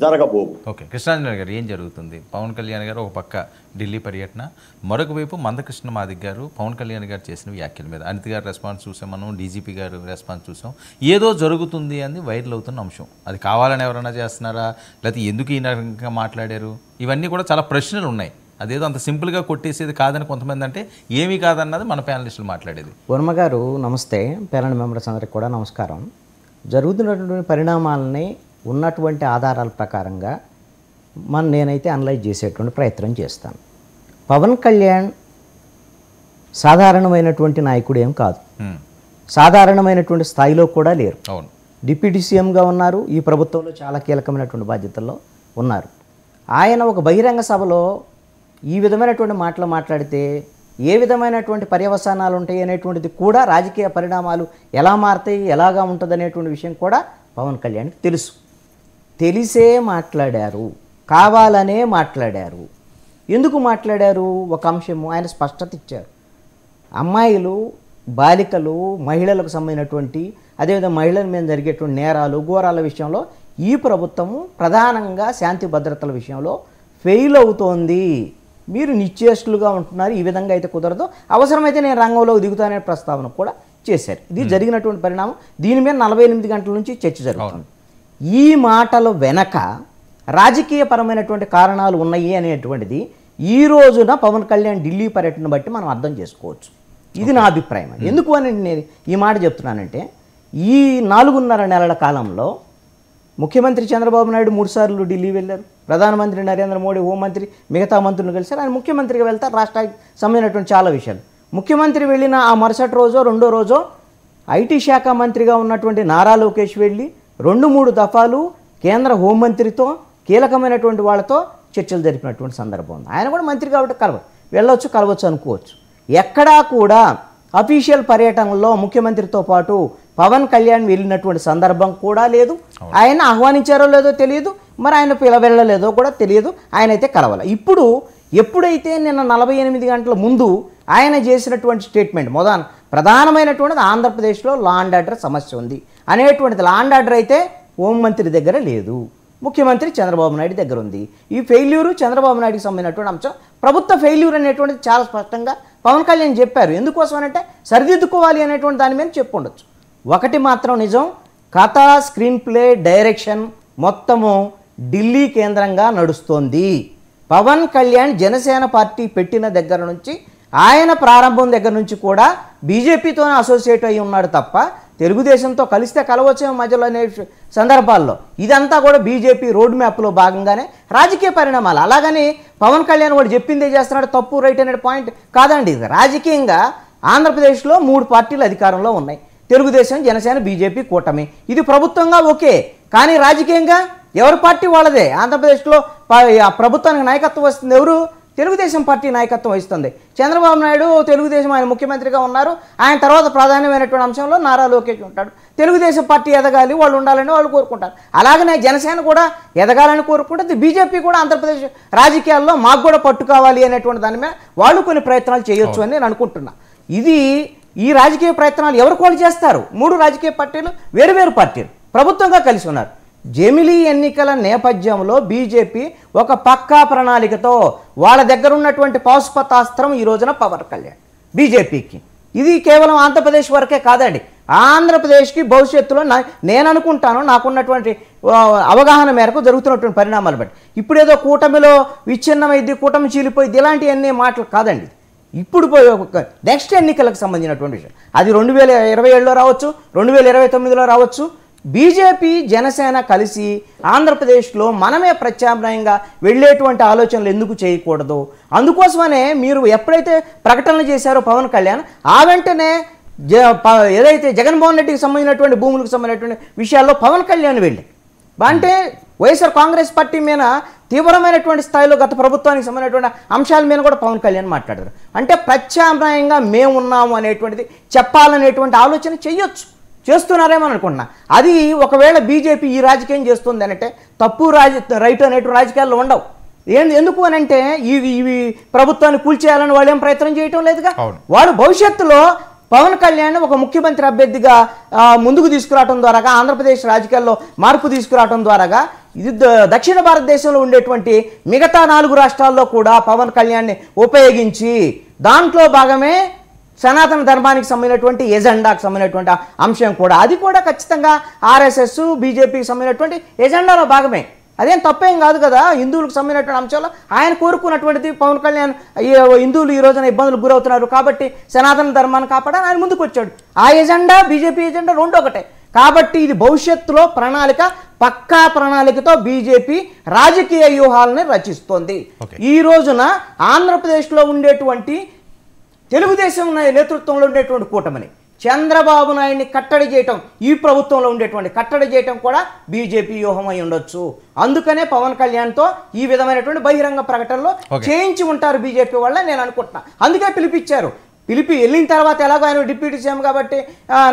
జరగబోవు okay Krishnanjali గారు ఏం జరుగుతుంది పవన్ కళ్యాణ్ గారు ఒక పక్క ఢిల్లీ పర్యటన మరొక వైపు మందకృష్ణ మాదిక్ గారు పవన్ కళ్యాణ్ గారు చేసిన వ్యాఖ్యల మీద అనిత్ గారు రెస్పాన్స్ చూసాం మనం డీజీపీ గారు రెస్పాన్స్ చూసాం ఏదో జరుగుతుంది అని వైరల్ అవుతున్న అంశం అది కావాలని ఎవరైనా చేస్తున్నారా లేకపోతే ఎందుకు ఈ ఇంకా మాట్లాడారు ఇవన్నీ కూడా చాలా ప్రశ్నలు ఉన్నాయి అదేదో అంత సింపుల్గా కొట్టేసేది కాదని కొంతమంది అంటే ఏమీ కాదన్నది మన ప్యానలిస్టులు మాట్లాడేది వర్మ గారు నమస్తే ప్యానల్ మెంబర్స్ అందరికి కూడా నమస్కారం జరుగుతున్నటువంటి పరిణామాలని ఉన్నటువంటి ఆధారాల ప్రకారంగా మన నేనైతే అనలైజ్ చేసేటువంటి ప్రయత్నం చేస్తాను పవన్ కళ్యాణ్ సాధారణమైనటువంటి నాయకుడు ఏం కాదు సాధారణమైనటువంటి స్థాయిలో కూడా లేరు డిప్యూటీ సీఎంగా ఉన్నారు ఈ ప్రభుత్వంలో చాలా కీలకమైనటువంటి బాధ్యతల్లో ఉన్నారు ఆయన ఒక బహిరంగ సభలో ఈ విధమైనటువంటి మాటలు మాట్లాడితే ఏ విధమైనటువంటి పర్యవసానాలు ఉంటాయి అనేటువంటిది కూడా రాజకీయ పరిణామాలు ఎలా మారుతాయి ఎలాగా ఉంటుంది అనేటువంటి విషయం కూడా పవన్ కళ్యాణ్కి తెలుసు తెలిసే మాట్లాడారు కావాలనే మాట్లాడారు ఎందుకు మాట్లాడారు ఒక అంశము ఆయన స్పష్టత ఇచ్చారు అమ్మాయిలు బాలికలు మహిళలకు సంబంధించినటువంటి అదేవిధంగా మహిళల మీద జరిగేటువంటి నేరాలు ఘోరాల విషయంలో ఈ ప్రభుత్వము ప్రధానంగా శాంతి భద్రతల విషయంలో ఫెయిల్ అవుతోంది మీరు నిశ్చేష్లుగా ఉంటున్నారు ఈ విధంగా అయితే కుదరదు అవసరమైతే నేను రంగంలో దిగుతాననే ప్రస్తావన కూడా చేశారు ఇది జరిగినటువంటి పరిణామం దీని మీద నలభై ఎనిమిది గంటల నుంచి చర్చ జరుగుతుంది ఈ మాటల వెనక రాజకీయపరమైనటువంటి కారణాలు ఉన్నాయి అనేటువంటిది ఈ రోజున పవన్ కళ్యాణ్ ఢిల్లీ పర్యటన బట్టి మనం అర్థం చేసుకోవచ్చు ఇది నా అభిప్రాయం ఎందుకు అని నేను ఈ మాట చెప్తున్నానంటే ఈ నాలుగున్నర నెలల కాలంలో ముఖ్యమంత్రి చంద్రబాబు నాయుడు మూడుసార్లు ఢిల్లీ వెళ్ళారు ప్రధానమంత్రి నరేంద్ర మోడీ హోంమంత్రి మిగతా మంత్రులు కలిసారు ఆయన ముఖ్యమంత్రిగా వెళ్తారు రాష్ట్రానికి సంబంధించినటువంటి చాలా విషయాలు ముఖ్యమంత్రి వెళ్ళిన ఆ మరుసటి రోజో రెండో రోజో ఐటీ శాఖ మంత్రిగా ఉన్నటువంటి నారా లోకేష్ వెళ్ళి రెండు మూడు దఫాలు కేంద్ర హోంమంత్రితో కీలకమైనటువంటి వాళ్ళతో చర్చలు జరిపినటువంటి సందర్భం ఉంది ఆయన కూడా మంత్రి కాబట్టి కలవ వెళ్ళవచ్చు కలవచ్చు అనుకోవచ్చు ఎక్కడా కూడా అఫీషియల్ పర్యటనలో ముఖ్యమంత్రితో పాటు పవన్ కళ్యాణ్ వెళ్ళినటువంటి సందర్భం కూడా లేదు ఆయన ఆహ్వానించారో లేదో తెలియదు మరి ఆయన వెళ్ళలేదో కూడా తెలియదు ఆయన అయితే కలవాలి ఇప్పుడు ఎప్పుడైతే నిన్న నలభై ఎనిమిది గంటల ముందు ఆయన చేసినటువంటి స్టేట్మెంట్ మొదన ప్రధానమైనటువంటిది ఆంధ్రప్రదేశ్లో లాండ్ ఆర్డర్ సమస్య ఉంది అనేటువంటిది లాండ్ ఆర్డర్ అయితే మంత్రి దగ్గర లేదు ముఖ్యమంత్రి చంద్రబాబు నాయుడు దగ్గర ఉంది ఈ ఫెయిల్యూరు చంద్రబాబు నాయుడుకి సంబంధించినటువంటి అంశం ప్రభుత్వ ఫెయిల్యూర్ అనేటువంటిది చాలా స్పష్టంగా పవన్ కళ్యాణ్ చెప్పారు ఎందుకోసం అంటే సరిదిద్దుకోవాలి అనేటువంటి దాని మీద చెప్పుండొచ్చు ఒకటి మాత్రం నిజం కథ స్క్రీన్ ప్లే డైరెక్షన్ మొత్తము ఢిల్లీ కేంద్రంగా నడుస్తోంది పవన్ కళ్యాణ్ జనసేన పార్టీ పెట్టిన దగ్గర నుంచి ఆయన ప్రారంభం దగ్గర నుంచి కూడా బీజేపీతోనే అసోసియేట్ అయి ఉన్నాడు తప్ప తెలుగుదేశంతో కలిస్తే కలవచ్చు మధ్యలో అనే సందర్భాల్లో ఇదంతా కూడా బీజేపీ రోడ్ మ్యాప్లో భాగంగానే రాజకీయ పరిణామాలు అలాగని పవన్ కళ్యాణ్ వాడు చెప్పిందే చేస్తున్నాడు తప్పు రైట్ అనే పాయింట్ కాదండి ఇది రాజకీయంగా ఆంధ్రప్రదేశ్లో మూడు పార్టీలు అధికారంలో ఉన్నాయి తెలుగుదేశం జనసేన బీజేపీ కూటమి ఇది ప్రభుత్వంగా ఓకే కానీ రాజకీయంగా ఎవరి పార్టీ వాళ్ళదే ఆంధ్రప్రదేశ్లో ప్రభుత్వానికి నాయకత్వం వస్తుంది ఎవరు తెలుగుదేశం పార్టీ నాయకత్వం వహిస్తుంది చంద్రబాబు నాయుడు తెలుగుదేశం ఆయన ముఖ్యమంత్రిగా ఉన్నారు ఆయన తర్వాత ప్రధానమైనటువంటి అంశంలో నారా లోకేష్ ఉంటాడు తెలుగుదేశం పార్టీ ఎదగాలి వాళ్ళు ఉండాలని వాళ్ళు కోరుకుంటారు అలాగనే జనసేన కూడా ఎదగాలని కోరుకుంటుంది బీజేపీ కూడా ఆంధ్రప్రదేశ్ రాజకీయాల్లో మాకు కూడా పట్టు కావాలి అనేటువంటి దాని మీద వాళ్ళు కొన్ని ప్రయత్నాలు చేయొచ్చు అని నేను అనుకుంటున్నా ఇది ఈ రాజకీయ ప్రయత్నాలు ఎవరు వాళ్ళు చేస్తారు మూడు రాజకీయ పార్టీలు వేరు వేరు పార్టీలు ప్రభుత్వంగా కలిసి ఉన్నారు జమిలీ ఎన్నికల నేపథ్యంలో బీజేపీ ఒక పక్కా ప్రణాళికతో వాళ్ళ దగ్గర ఉన్నటువంటి పాశుపతాస్త్రం ఈ రోజున పవన్ కళ్యాణ్ బీజేపీకి ఇది కేవలం ఆంధ్రప్రదేశ్ వరకే కాదండి ఆంధ్రప్రదేశ్కి భవిష్యత్తులో నేను అనుకుంటాను నాకున్నటువంటి అవగాహన మేరకు జరుగుతున్నటువంటి పరిణామాలు బట్టి ఇప్పుడు ఏదో కూటమిలో విచ్ఛిన్నమైంది కూటమి చీలిపోయింది ఇలాంటివన్నీ మాటలు కాదండి ఇప్పుడు నెక్స్ట్ ఎన్నికలకు సంబంధించినటువంటి విషయం అది రెండు వేల ఇరవై ఏడులో రావచ్చు రెండు వేల ఇరవై తొమ్మిదిలో రావచ్చు బీజేపీ జనసేన కలిసి ఆంధ్రప్రదేశ్లో మనమే ప్రత్యామ్నాయంగా వెళ్ళేటువంటి ఆలోచనలు ఎందుకు చేయకూడదు అందుకోసమనే మీరు ఎప్పుడైతే ప్రకటనలు చేశారో పవన్ కళ్యాణ్ ఆ వెంటనే జ ఏదైతే జగన్మోహన్ రెడ్డికి సంబంధించినటువంటి భూములకు సంబంధించినటువంటి విషయాల్లో పవన్ కళ్యాణ్ వెళ్ళి అంటే వైఎస్ఆర్ కాంగ్రెస్ పార్టీ మీద తీవ్రమైనటువంటి స్థాయిలో గత ప్రభుత్వానికి సంబంధించినటువంటి అంశాల మీద కూడా పవన్ కళ్యాణ్ మాట్లాడారు అంటే ప్రత్యామ్నాయంగా మేము ఉన్నాము అనేటువంటిది చెప్పాలనేటువంటి ఆలోచన చేయొచ్చు చేస్తున్నారేమో అనుకుంటున్నా అది ఒకవేళ బీజేపీ ఈ రాజకీయం చేస్తుంది అంటే తప్పు రాజ రైట్ అనేటువంటి రాజకీయాల్లో ఉండవు ఏం ఎందుకు అని అంటే ఇవి ఇవి ప్రభుత్వాన్ని కూల్చేయాలని వాళ్ళు ఏం ప్రయత్నం చేయటం లేదుగా వాళ్ళు భవిష్యత్తులో పవన్ కళ్యాణ్ ఒక ముఖ్యమంత్రి అభ్యర్థిగా ముందుకు తీసుకురావడం ద్వారా ఆంధ్రప్రదేశ్ రాజకీయాల్లో మార్పు తీసుకురావడం ద్వారాగా ఇది దక్షిణ భారతదేశంలో ఉండేటువంటి మిగతా నాలుగు రాష్ట్రాల్లో కూడా పవన్ కళ్యాణ్ని ఉపయోగించి దాంట్లో భాగమే సనాతన ధర్మానికి సంబంధించినటువంటి ఎజెండాకు సంబంధించినటువంటి అంశం కూడా అది కూడా ఖచ్చితంగా ఆర్ఎస్ఎస్ బీజేపీకి సంబంధించినటువంటి ఎజెండాలో భాగమే అదేం తప్పేం కాదు కదా హిందువులకు సంబంధించినటువంటి అంశంలో ఆయన కోరుకున్నటువంటిది పవన్ కళ్యాణ్ హిందువులు ఈ రోజున ఇబ్బందులు గురవుతున్నారు కాబట్టి సనాతన ధర్మాన్ని కాపాడని ఆయన ముందుకు వచ్చాడు ఆ ఎజెండా బీజేపీ ఎజెండా రెండు ఒకటే కాబట్టి ఇది భవిష్యత్తులో ప్రణాళిక పక్కా ప్రణాళికతో బీజేపీ రాజకీయ వ్యూహాలని రచిస్తోంది ఈ రోజున ఆంధ్రప్రదేశ్లో ఉండేటువంటి తెలుగుదేశం నేతృత్వంలో ఉండేటువంటి కూటమిని చంద్రబాబు నాయుడిని కట్టడి చేయటం ఈ ప్రభుత్వంలో ఉండేటువంటి కట్టడి చేయటం కూడా బీజేపీ వ్యూహం అయి ఉండొచ్చు అందుకనే పవన్ కళ్యాణ్తో ఈ విధమైనటువంటి బహిరంగ ప్రకటనలో చేయించి ఉంటారు బీజేపీ వల్ల నేను అనుకుంటున్నా అందుకే పిలిపించారు పిలిపి వెళ్ళిన తర్వాత ఎలాగో ఆయన డిప్యూటీ సీఎం కాబట్టి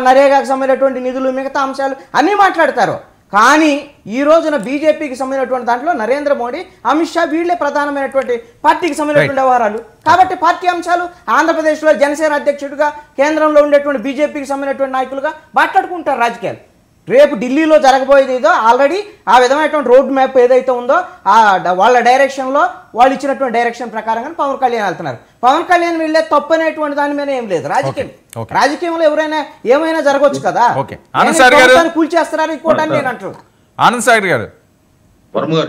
నరేగాకు సంబంధించినటువంటి నిధులు మిగతా అంశాలు అన్నీ మాట్లాడతారు కానీ ఈ రోజున బీజేపీకి సంబంధించినటువంటి దాంట్లో నరేంద్ర మోడీ అమిత్ షా వీళ్లే ప్రధానమైనటువంటి పార్టీకి సంబంధించినటువంటి వ్యవహారాలు కాబట్టి పార్టీ అంశాలు ఆంధ్రప్రదేశ్లో జనసేన అధ్యక్షుడిగా కేంద్రంలో ఉండేటువంటి బీజేపీకి సంబంధించినటువంటి నాయకులుగా మాట్లాడుకుంటారు రాజకీయాలు రేపు ఢిల్లీలో జరగబోయేది ఏదో ఆల్రెడీ ఆ విధమైనటువంటి రోడ్ మ్యాప్ ఏదైతే ఉందో ఆ వాళ్ళ డైరెక్షన్లో వాళ్ళు ఇచ్చినటువంటి డైరెక్షన్ ప్రకారంగా పవన్ కళ్యాణ్ వెళ్తున్నారు పవన్ కళ్యాణ్ వెళ్ళే తప్పు అనేటువంటి దాని మీద ఏం లేదు రాజకీయం రాజకీయంలో ఎవరైనా ఏమైనా జరగవచ్చు కదా కూల్చేస్తున్నారు ఇంకోటాన్ని నేను అంటున్నాను ఆనంద్ సాగర్ గారు